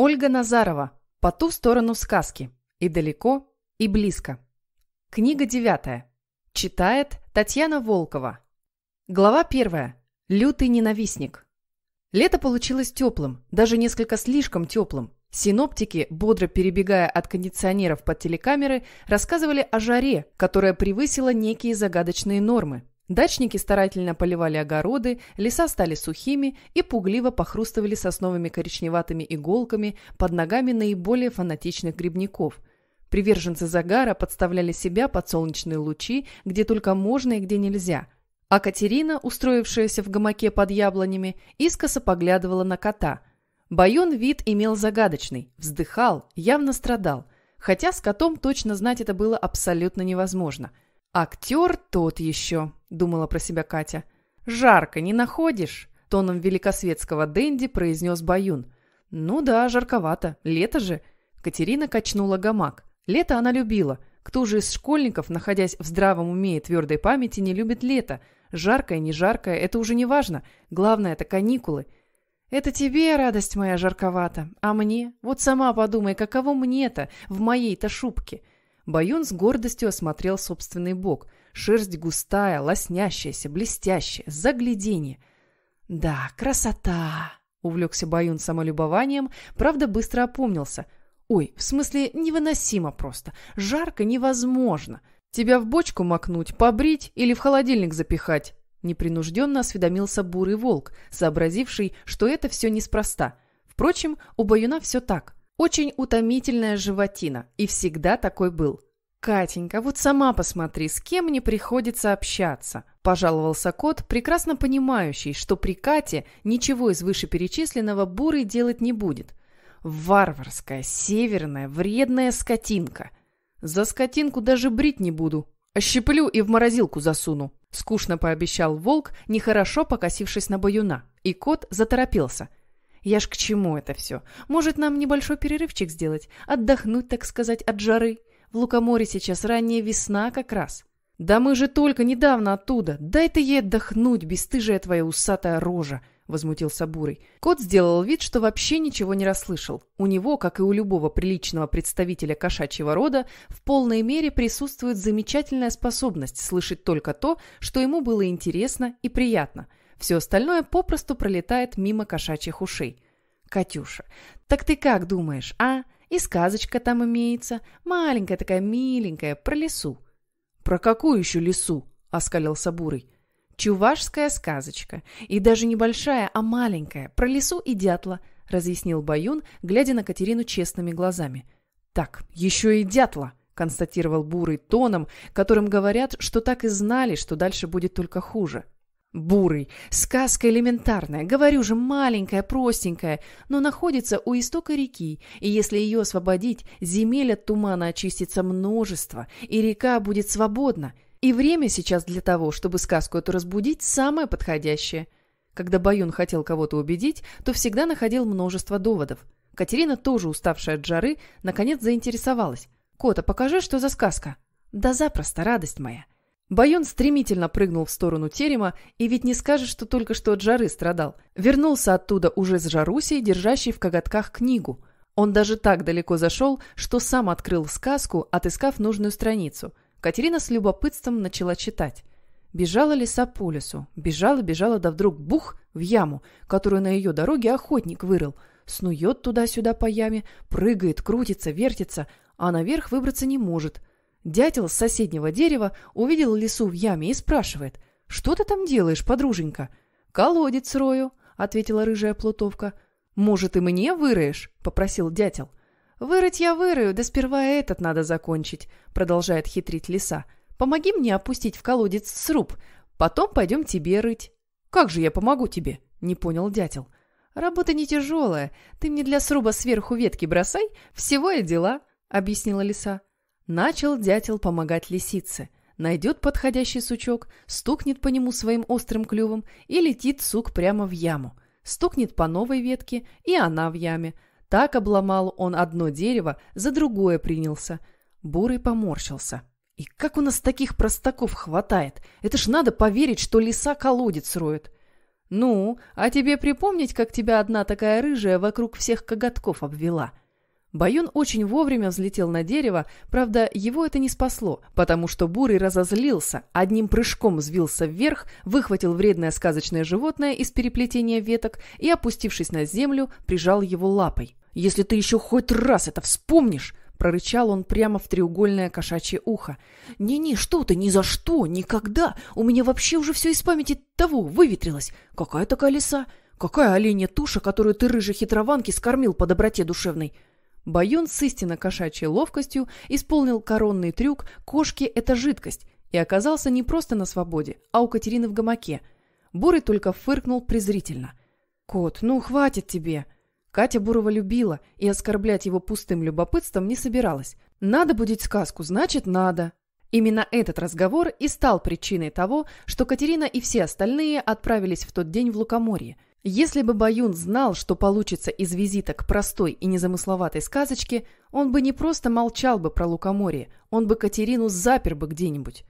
Ольга Назарова. По ту сторону сказки. И далеко, и близко. Книга девятая. Читает Татьяна Волкова. Глава первая. Лютый ненавистник. Лето получилось теплым, даже несколько слишком теплым. Синоптики, бодро перебегая от кондиционеров под телекамеры, рассказывали о жаре, которая превысила некие загадочные нормы. Дачники старательно поливали огороды, леса стали сухими и пугливо похрустывали сосновыми коричневатыми иголками под ногами наиболее фанатичных грибников. Приверженцы загара подставляли себя под солнечные лучи, где только можно и где нельзя. А Катерина, устроившаяся в гамаке под яблонями, искоса поглядывала на кота. Байон вид имел загадочный, вздыхал, явно страдал. Хотя с котом точно знать это было абсолютно невозможно. Актер тот еще. – думала про себя Катя. «Жарко, не находишь?» – тоном великосветского Дэнди произнес Баюн. «Ну да, жарковато. Лето же». Катерина качнула гамак. Лето она любила. Кто же из школьников, находясь в здравом уме и твердой памяти, не любит лето? Жаркое, не жаркое – это уже не важно. Главное – это каникулы. «Это тебе, радость моя, жарковато. А мне? Вот сама подумай, каково мне-то в моей-то шубке?» Баюн с гордостью осмотрел собственный бок – Шерсть густая, лоснящаяся, блестящая, загляденье. «Да, красота!» — увлекся Баюн самолюбованием, правда, быстро опомнился. «Ой, в смысле, невыносимо просто. Жарко невозможно. Тебя в бочку макнуть, побрить или в холодильник запихать?» Непринужденно осведомился бурый волк, сообразивший, что это все неспроста. Впрочем, у Баюна все так. Очень утомительная животина, и всегда такой был. «Катенька, вот сама посмотри, с кем мне приходится общаться», – пожаловался кот, прекрасно понимающий, что при Кате ничего из вышеперечисленного Бурый делать не будет. «Варварская, северная, вредная скотинка. За скотинку даже брить не буду. Ощеплю и в морозилку засуну», – скучно пообещал волк, нехорошо покосившись на баюна. И кот заторопился – я ж к чему это все? Может, нам небольшой перерывчик сделать? Отдохнуть, так сказать, от жары?» В Лукоморе сейчас ранняя весна как раз. Да мы же только недавно оттуда. Дай ты ей отдохнуть, бесстыжая твоя усатая рожа. — возмутился Бурый. Кот сделал вид, что вообще ничего не расслышал. У него, как и у любого приличного представителя кошачьего рода, в полной мере присутствует замечательная способность слышать только то, что ему было интересно и приятно. Все остальное попросту пролетает мимо кошачьих ушей. «Катюша, так ты как думаешь, а?» И сказочка там имеется, маленькая такая миленькая, про лесу. «Про какую еще лесу?» — оскалился Бурый. «Чувашская сказочка. И даже не большая, а маленькая. Про лесу и дятла», — разъяснил Баюн, глядя на Катерину честными глазами. «Так, еще и дятла», — констатировал Бурый тоном, которым говорят, что так и знали, что дальше будет только хуже. Бурый. Сказка элементарная, говорю же, маленькая, простенькая, но находится у истока реки, и если ее освободить, земель от тумана очистится множество, и река будет свободна. И время сейчас для того, чтобы сказку эту разбудить, самое подходящее. Когда Баюн хотел кого-то убедить, то всегда находил множество доводов. Катерина, тоже уставшая от жары, наконец заинтересовалась. «Кота, покажи, что за сказка?» «Да запросто, радость моя!» Байон стремительно прыгнул в сторону терема, и ведь не скажешь, что только что от жары страдал. Вернулся оттуда уже с жарусей, держащей в коготках книгу. Он даже так далеко зашел, что сам открыл сказку, отыскав нужную страницу. Катерина с любопытством начала читать. Бежала лиса по лесу. Бежала, бежала, да вдруг бух в яму, которую на ее дороге охотник вырыл. Снует туда-сюда по яме, прыгает, крутится, вертится, а наверх выбраться не может – Дятел с соседнего дерева увидел лису в яме и спрашивает. «Что ты там делаешь, подруженька?» «Колодец рою», — ответила рыжая плутовка. «Может, и мне выроешь?» — попросил дятел. «Вырыть я вырою, да сперва этот надо закончить», — продолжает хитрить лиса. «Помоги мне опустить в колодец сруб, потом пойдем тебе рыть». «Как же я помогу тебе?» — не понял дятел. «Работа не тяжелая. Ты мне для сруба сверху ветки бросай. Всего и дела», — объяснила лиса. Начал дятел помогать лисице. Найдет подходящий сучок, стукнет по нему своим острым клювом и летит сук прямо в яму. Стукнет по новой ветке, и она в яме. Так обломал он одно дерево, за другое принялся. Бурый поморщился. И как у нас таких простаков хватает? Это ж надо поверить, что лиса колодец роет. Ну, а тебе припомнить, как тебя одна такая рыжая вокруг всех коготков обвела?» Баюн очень вовремя взлетел на дерево, правда, его это не спасло, потому что Бурый разозлился, одним прыжком взвился вверх, выхватил вредное сказочное животное из переплетения веток и, опустившись на землю, прижал его лапой. «Если ты еще хоть раз это вспомнишь!» — прорычал он прямо в треугольное кошачье ухо. «Не-не, что ты, ни за что, никогда! У меня вообще уже все из памяти того выветрилось! Какая такая лиса? Какая оленья туша, которую ты, рыжий хитрованки, скормил по доброте душевной? Байон с истинно кошачьей ловкостью исполнил коронный трюк «Кошки – это жидкость» и оказался не просто на свободе, а у Катерины в гамаке. Бурый только фыркнул презрительно. «Кот, ну хватит тебе!» Катя Бурова любила и оскорблять его пустым любопытством не собиралась. «Надо будет сказку, значит, надо!» Именно этот разговор и стал причиной того, что Катерина и все остальные отправились в тот день в Лукоморье – если бы Баюн знал, что получится из визита к простой и незамысловатой сказочке, он бы не просто молчал бы про Лукоморье, он бы Катерину запер бы где-нибудь.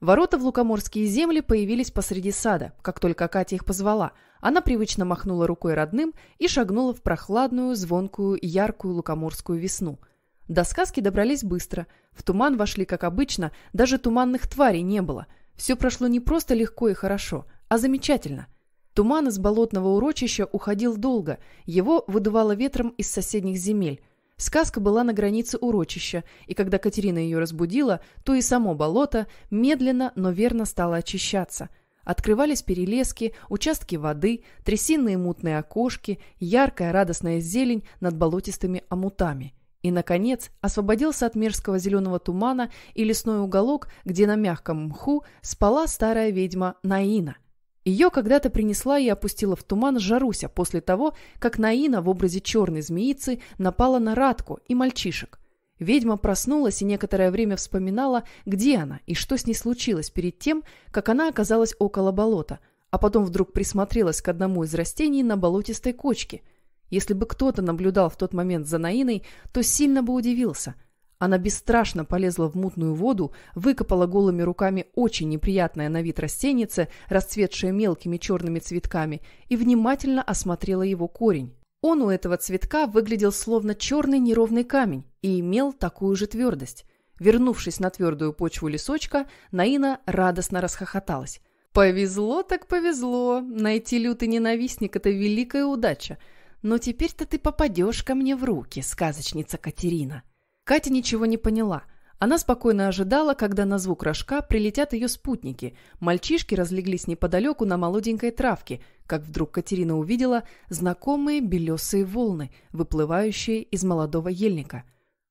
Ворота в лукоморские земли появились посреди сада, как только Катя их позвала. Она привычно махнула рукой родным и шагнула в прохладную, звонкую, яркую лукоморскую весну. До сказки добрались быстро. В туман вошли, как обычно, даже туманных тварей не было. Все прошло не просто легко и хорошо, а замечательно. Туман из болотного урочища уходил долго, его выдувало ветром из соседних земель. Сказка была на границе урочища, и когда Катерина ее разбудила, то и само болото медленно, но верно стало очищаться. Открывались перелески, участки воды, трясинные мутные окошки, яркая радостная зелень над болотистыми омутами. И, наконец, освободился от мерзкого зеленого тумана и лесной уголок, где на мягком мху спала старая ведьма Наина. Ее когда-то принесла и опустила в туман Жаруся после того, как Наина в образе черной змеицы напала на Радку и мальчишек. Ведьма проснулась и некоторое время вспоминала, где она и что с ней случилось перед тем, как она оказалась около болота, а потом вдруг присмотрелась к одному из растений на болотистой кочке. Если бы кто-то наблюдал в тот момент за Наиной, то сильно бы удивился – она бесстрашно полезла в мутную воду, выкопала голыми руками очень неприятное на вид растенице, расцветшее мелкими черными цветками, и внимательно осмотрела его корень. Он у этого цветка выглядел словно черный неровный камень и имел такую же твердость. Вернувшись на твердую почву лесочка, Наина радостно расхохоталась. «Повезло так повезло! Найти лютый ненавистник – это великая удача! Но теперь-то ты попадешь ко мне в руки, сказочница Катерина!» Катя ничего не поняла. Она спокойно ожидала, когда на звук рожка прилетят ее спутники. Мальчишки разлеглись неподалеку на молоденькой травке, как вдруг Катерина увидела знакомые белесые волны, выплывающие из молодого ельника.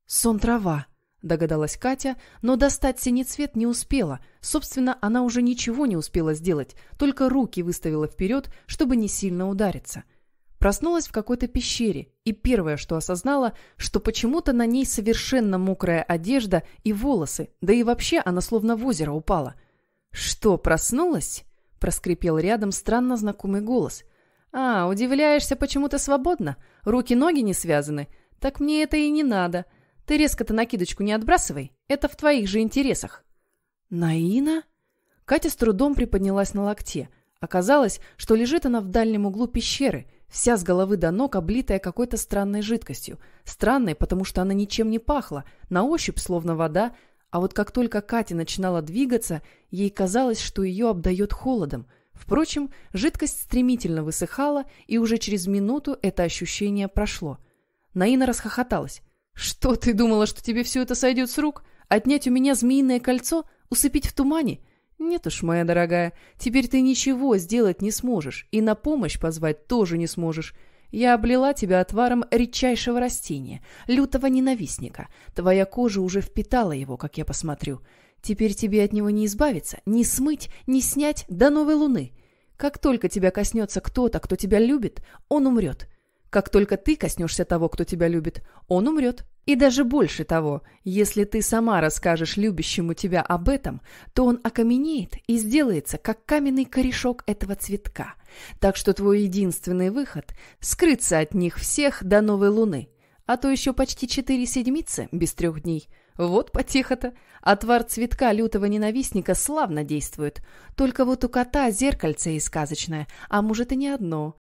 «Сон трава!» — догадалась Катя, но достать синий цвет не успела. Собственно, она уже ничего не успела сделать, только руки выставила вперед, чтобы не сильно удариться. — Проснулась в какой-то пещере, и первое, что осознала, что почему-то на ней совершенно мокрая одежда и волосы, да и вообще она словно в озеро упала. «Что, проснулась?» – проскрипел рядом странно знакомый голос. «А, удивляешься, почему ты свободна? Руки-ноги не связаны? Так мне это и не надо. Ты резко-то накидочку не отбрасывай, это в твоих же интересах». «Наина?» Катя с трудом приподнялась на локте. Оказалось, что лежит она в дальнем углу пещеры – вся с головы до ног облитая какой-то странной жидкостью. Странной, потому что она ничем не пахла, на ощупь словно вода, а вот как только Катя начинала двигаться, ей казалось, что ее обдает холодом. Впрочем, жидкость стремительно высыхала, и уже через минуту это ощущение прошло. Наина расхохоталась. «Что ты думала, что тебе все это сойдет с рук? Отнять у меня змеиное кольцо? Усыпить в тумане? «Нет уж, моя дорогая, теперь ты ничего сделать не сможешь, и на помощь позвать тоже не сможешь. Я облила тебя отваром редчайшего растения, лютого ненавистника. Твоя кожа уже впитала его, как я посмотрю. Теперь тебе от него не избавиться, не смыть, не снять до новой луны. Как только тебя коснется кто-то, кто тебя любит, он умрет. Как только ты коснешься того, кто тебя любит, он умрет. И даже больше того, если ты сама расскажешь любящему тебя об этом, то он окаменеет и сделается, как каменный корешок этого цветка. Так что твой единственный выход – скрыться от них всех до новой луны. А то еще почти четыре седмицы без трех дней. Вот потихо-то. Отвар а цветка лютого ненавистника славно действует. Только вот у кота зеркальце и сказочное, а может и не одно.